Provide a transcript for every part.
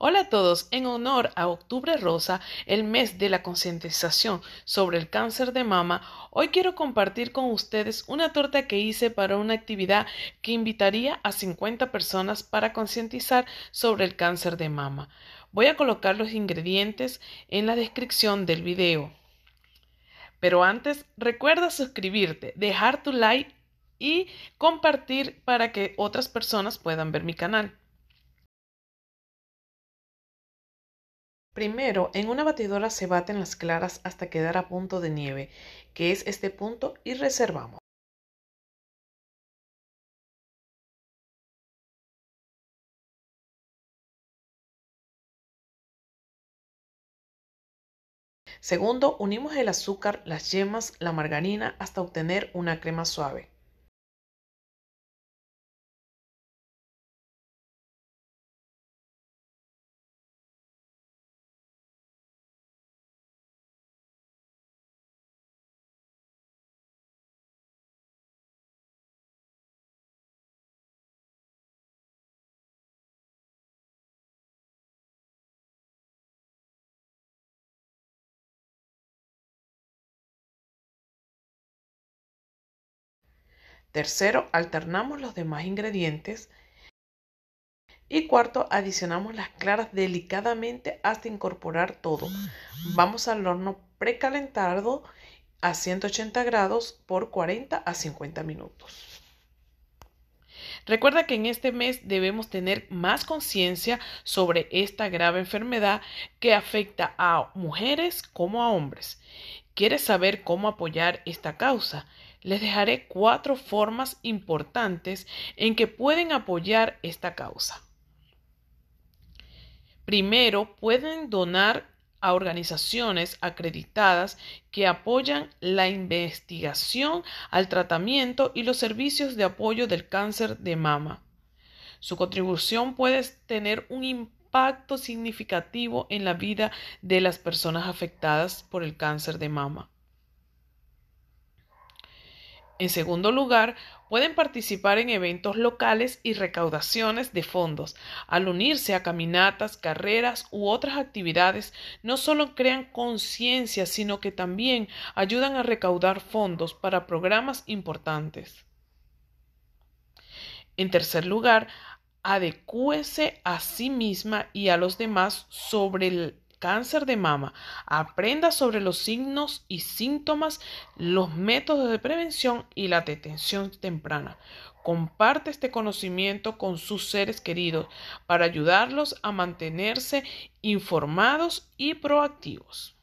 Hola a todos, en honor a Octubre Rosa, el mes de la concientización sobre el cáncer de mama, hoy quiero compartir con ustedes una torta que hice para una actividad que invitaría a 50 personas para concientizar sobre el cáncer de mama. Voy a colocar los ingredientes en la descripción del video. Pero antes, recuerda suscribirte, dejar tu like y compartir para que otras personas puedan ver mi canal. Primero, en una batidora se baten las claras hasta quedar a punto de nieve, que es este punto, y reservamos. Segundo, unimos el azúcar, las yemas, la margarina hasta obtener una crema suave. Tercero, alternamos los demás ingredientes. Y cuarto, adicionamos las claras delicadamente hasta incorporar todo. Vamos al horno precalentado a 180 grados por 40 a 50 minutos. Recuerda que en este mes debemos tener más conciencia sobre esta grave enfermedad que afecta a mujeres como a hombres. ¿Quieres saber cómo apoyar esta causa? Les dejaré cuatro formas importantes en que pueden apoyar esta causa. Primero, pueden donar a organizaciones acreditadas que apoyan la investigación al tratamiento y los servicios de apoyo del cáncer de mama. Su contribución puede tener un impacto significativo en la vida de las personas afectadas por el cáncer de mama. En segundo lugar, pueden participar en eventos locales y recaudaciones de fondos. Al unirse a caminatas, carreras u otras actividades, no solo crean conciencia, sino que también ayudan a recaudar fondos para programas importantes. En tercer lugar, adecúese a sí misma y a los demás sobre el cáncer de mama. Aprenda sobre los signos y síntomas, los métodos de prevención y la detención temprana. Comparte este conocimiento con sus seres queridos para ayudarlos a mantenerse informados y proactivos.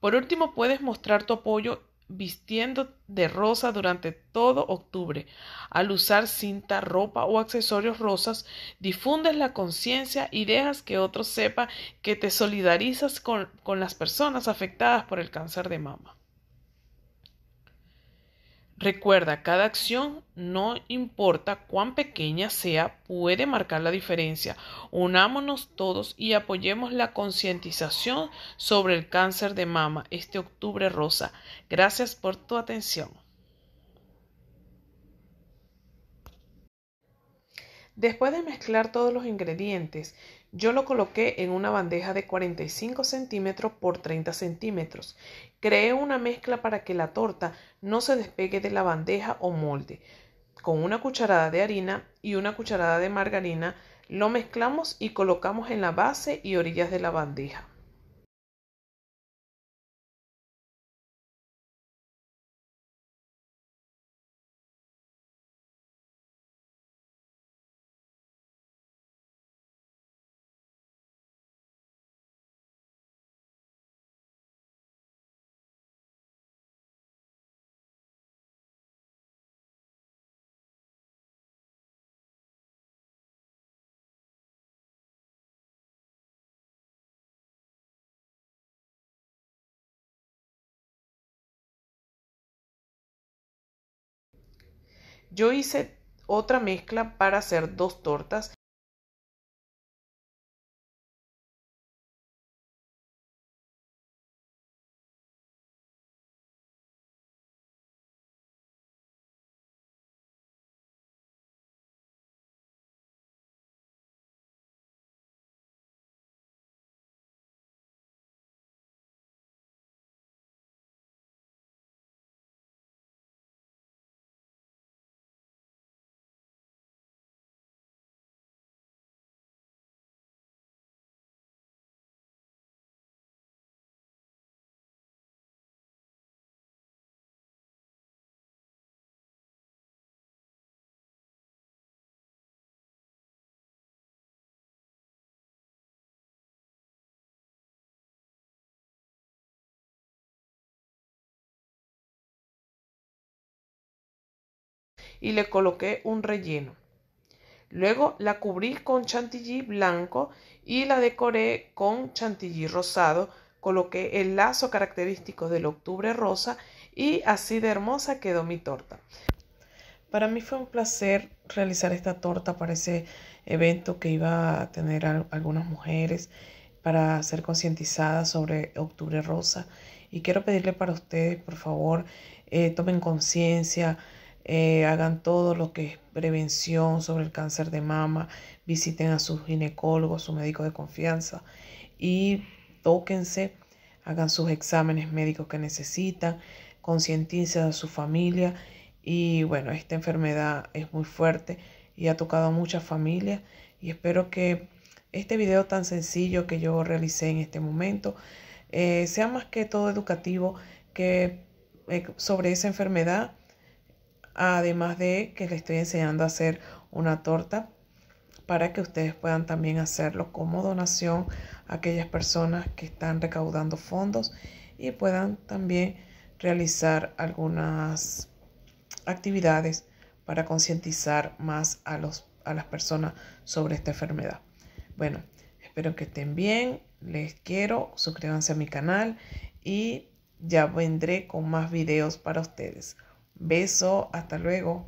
Por último, puedes mostrar tu apoyo vistiendo de rosa durante todo octubre. Al usar cinta, ropa o accesorios rosas, difundes la conciencia y dejas que otros sepan que te solidarizas con, con las personas afectadas por el cáncer de mama. Recuerda, cada acción, no importa cuán pequeña sea, puede marcar la diferencia. Unámonos todos y apoyemos la concientización sobre el cáncer de mama este octubre rosa. Gracias por tu atención. Después de mezclar todos los ingredientes, yo lo coloqué en una bandeja de 45 centímetros por 30 centímetros. Creé una mezcla para que la torta no se despegue de la bandeja o molde. Con una cucharada de harina y una cucharada de margarina lo mezclamos y colocamos en la base y orillas de la bandeja. Yo hice otra mezcla para hacer dos tortas y le coloqué un relleno. Luego la cubrí con chantilly blanco y la decoré con chantilly rosado, coloqué el lazo característico del octubre rosa y así de hermosa quedó mi torta. Para mí fue un placer realizar esta torta para ese evento que iba a tener algunas mujeres para ser concientizadas sobre Octubre Rosa. Y quiero pedirle para ustedes, por favor, eh, tomen conciencia, eh, hagan todo lo que es prevención sobre el cáncer de mama, visiten a ginecólogo, a su médico de confianza y tóquense, hagan sus exámenes médicos que necesitan, concienticen a su familia y bueno, esta enfermedad es muy fuerte y ha tocado a muchas familias y espero que este video tan sencillo que yo realicé en este momento eh, sea más que todo educativo que eh, sobre esa enfermedad Además de que les estoy enseñando a hacer una torta para que ustedes puedan también hacerlo como donación a aquellas personas que están recaudando fondos y puedan también realizar algunas actividades para concientizar más a, los, a las personas sobre esta enfermedad. Bueno, espero que estén bien, les quiero, suscríbanse a mi canal y ya vendré con más videos para ustedes. Beso, hasta luego.